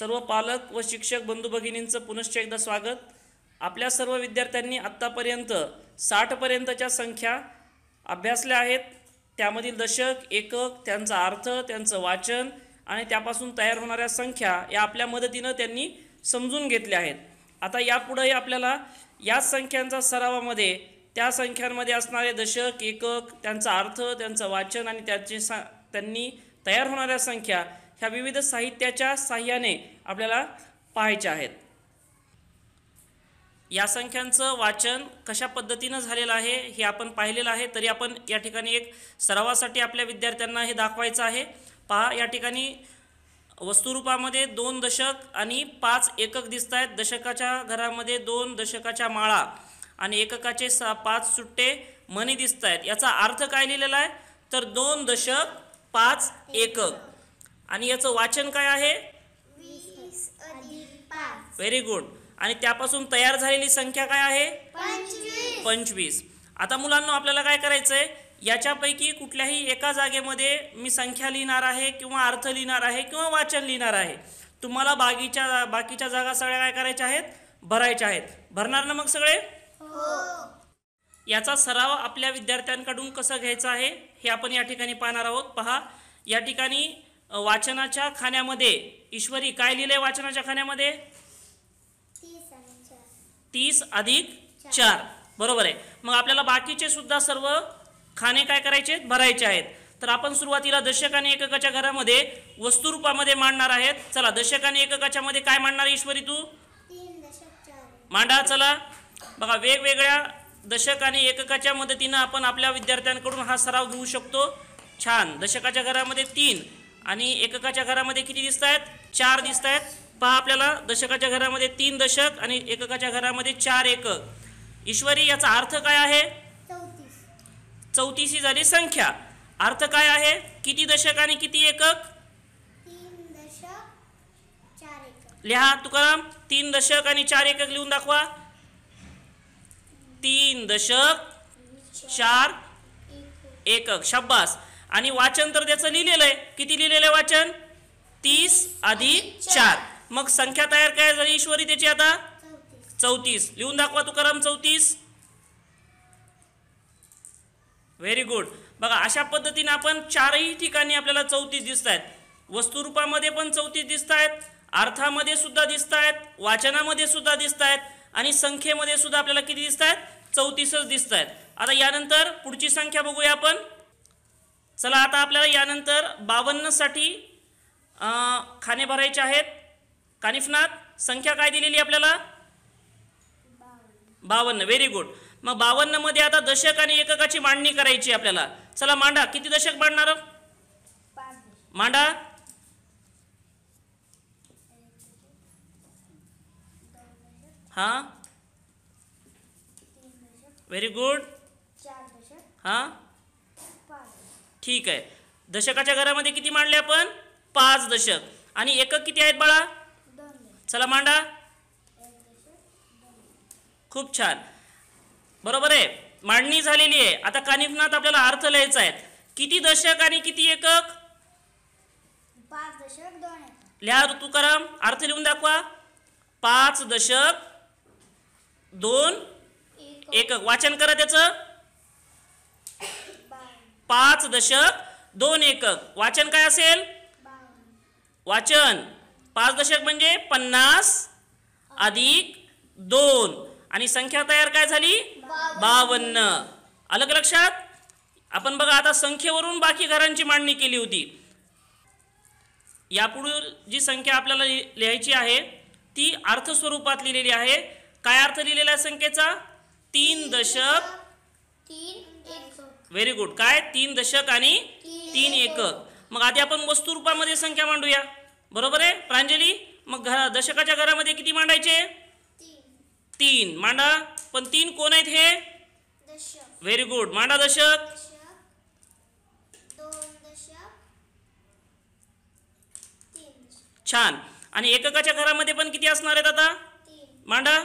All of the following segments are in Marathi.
सर्व पालक व शिक्षक बंधू भगिनींचं पुनश्च एकदा स्वागत आपल्या सर्व विद्यार्थ्यांनी आत्तापर्यंत साठपर्यंतच्या संख्या अभ्यासल्या आहेत त्यामधील दशक एकक त्यांचा अर्थ त्यांचं वाचन आणि त्यापासून तयार होणाऱ्या संख्या या आपल्या मदतीनं त्यांनी समजून घेतल्या आहेत आता यापुढेही आपल्याला याच संख्यांचा सरावामध्ये त्या संख्यांमध्ये असणारे दशक एकक त्यांचा अर्थ त्यांचं वाचन आणि त्याचे सा त्यांनी तयार होणाऱ्या संख्या ह्या विविध साहित्याच्या साह्याने आपल्याला पाहायच्या आहेत या संख्यांचं वाचन कशा पद्धतीनं झालेलं आहे हे आपण पाहिलेलं आहे तरी आपण या ठिकाणी एक सरावासाठी आपल्या विद्यार्थ्यांना हे दाखवायचं आहे पहा या ठिकाणी वस्तुरूपामध्ये दोन दशक आणि पाच एकक दिसत आहेत दशकाच्या घरामध्ये दोन दशकाच्या माळा आणि एककाचे सा पाच सुट्टे मणी दिसत आहेत याचा अर्थ काय लिहिलेला आहे तर दोन दशक पाच एकक आणि याचं वाचन काय आहे व्हेरी गुड आणि त्यापासून तयार झालेली संख्या काय आहे पंचवीस आता मुलांना आपल्याला काय करायचंय याच्यापैकी कुठल्याही एका जागेमध्ये मी संख्या लिहिणार आहे किंवा अर्थ लिहिणार आहे किंवा वाचन लिहिणार आहे तुम्हाला बागीच्या बाकीच्या जागा सगळ्या काय करायच्या आहेत भरायच्या आहेत भरणार ना मग सगळे हो. याचा सराव आपल्या विद्यार्थ्यांकडून कसं घ्यायचा आहे हे आपण या ठिकाणी पाहणार आहोत पहा या ठिकाणी वाचनाच्या खाण्यामध्ये ईश्वरी काय लिहिलंय वाचनाच्या खाण्यामध्ये तीस अधिक चार बरोबर आहे मग आपल्याला बाकीचे सुद्धा सर्व खाणे काय करायचे भरायचे आहेत तर आपण सुरुवातीला दशक आणि एककाच्या घरामध्ये वस्तुरूपामध्ये मांडणार आहेत चला दशक आणि एककाच्या मध्ये काय मांडणार ईश्वरी तू मांडा चला बघा वेगवेगळ्या दशक आणि एककाच्या मदतीनं आपण आपल्या विद्यार्थ्यांकडून हा सराव घेऊ शकतो छान दशकाच्या घरामध्ये तीन आणि एककाच्या घरामध्ये किती दिसत आहेत चार दिसत आहेत पहा आपल्याला दशकाच्या घरामध्ये तीन दशक आणि एककाच्या घरामध्ये चार एकक ईश्वरी याचा अर्थ काय आहे चौतीस ही झाली संख्या अर्थ काय आहे किती दशक आणि किती एकक लिहा तुकाराम तीन दशक आणि चार एकक लिहून दाखवा तीन दशक चार एकक शाब्बास आणि वाचन तर त्याचं लिहिलेलं आहे किती लिहिलेलं आहे वाचन तीस आधी चार मग संख्या तयार काय झाली ईश्वरी त्याची आता चौतीस लिहून दाखवा तू करम चौतीस व्हेरी गुड बघा अशा पद्धतीने आपण चारही ठिकाणी आपल्याला चौतीस दिसत आहेत वस्तुरूपामध्ये पण चौतीस दिसत आहेत अर्थामध्ये सुद्धा दिसत आहेत वाचनामध्ये सुद्धा दिसत आहेत आणि संख्येमध्ये सुद्धा आपल्याला किती दिसत आहेत चौतीसच दिसत आहेत आता यानंतर पुढची संख्या बघूया आपण चला आता आपल्याला यानंतर बावन्नसाठी खाने भरायचे आहेत कानिफनाथ संख्या काय दिलेली आपल्याला बावन्न व्हेरी गुड मग बावन्नमध्ये आता दशक आणि एककाची मांडणी करायची आपल्याला चला मांडा किती दशक मांडणार मांडा हां व्हेरी गुड हां ठीक आहे दशकाच्या घरामध्ये किती मांडले आपण पाच दशक आणि एकक किती आहेत बाळा चला मांडा खूप छान बरोबर आहे मांडणी झालेली आहे आता कानिफनाथ आपल्याला अर्थ लिहायचा आहे किती दशक आणि किती एकक पाच दशक लिहा ऋतुकरम अर्थ लिहून दाखवा पाच दशक दोन एकक वाचन करा त्याचं पाच दशक दोन एकक वाचन काय असेल वाचन पाच दशक म्हणजे पन्नास अधिक दोन आणि संख्या तयार काय झाली बावन्न अलग लक्षात आपण बघा आता संख्येवरून बाकी घरांची मांडणी केली होती यापुढील जी संख्या आपल्याला लिहायची आहे ती अर्थस्वरूपात लिहिलेली आहे काय अर्थ लिहिलेला आहे संख्येचा तीन दशक व्हेरी गुड काय तीन दशक आणि तीन एकक मग आधी आपण वस्तू रूपामध्ये संख्या मांडूया बरोबर आहे प्रांजली मग घरा दशकाच्या घरामध्ये किती मांडायचे तीन मांडा पण तीन कोण आहेत हे व्हेरी गुड मांडा दशक छान आणि एककाच्या घरामध्ये पण किती असणार आहेत आता मांडा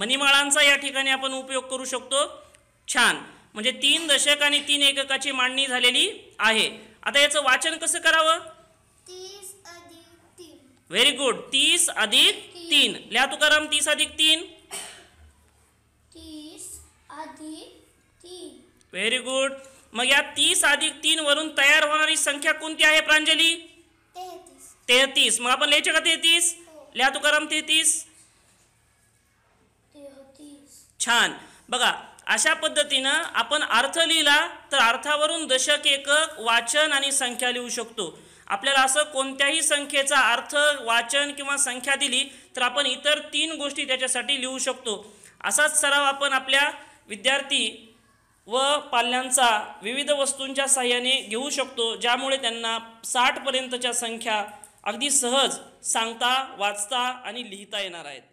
मणिमाळांचा या ठिकाणी आपण उपयोग करू शकतो छान म्हणजे तीन दशक आणि तीन एककाची मांडणी झालेली आहे आता याचं वाचन कसं करावं व्हेरी गुड तीस अधिक तीन लिहा तुकाराम तीस अधिक तीन व्हेरी गुड मग या तीस अधिक तीन वरून तयार होणारी संख्या कोणती आहे प्रांजली तेहतीस मग आपण लिहायचे का तेहतीस हो. लिहा तुकाराम तेहतीस छान बघा अशा पद्धतीनं आपण अर्थ लिहिला तर अर्थावरून दशक एकक वाचन आणि संख्या लिहू शकतो आपल्याला असं कोणत्याही संख्येचा अर्थ वाचन किंवा संख्या दिली तर आपण इतर तीन गोष्टी त्याच्यासाठी लिहू शकतो असाच सराव आपण आपल्या विद्यार्थी व पाल्यांचा विविध वस्तूंच्या सहाय्याने घेऊ शकतो ज्यामुळे त्यांना साठपर्यंतच्या संख्या अगदी सहज सांगता वाचता आणि लिहिता येणार आहेत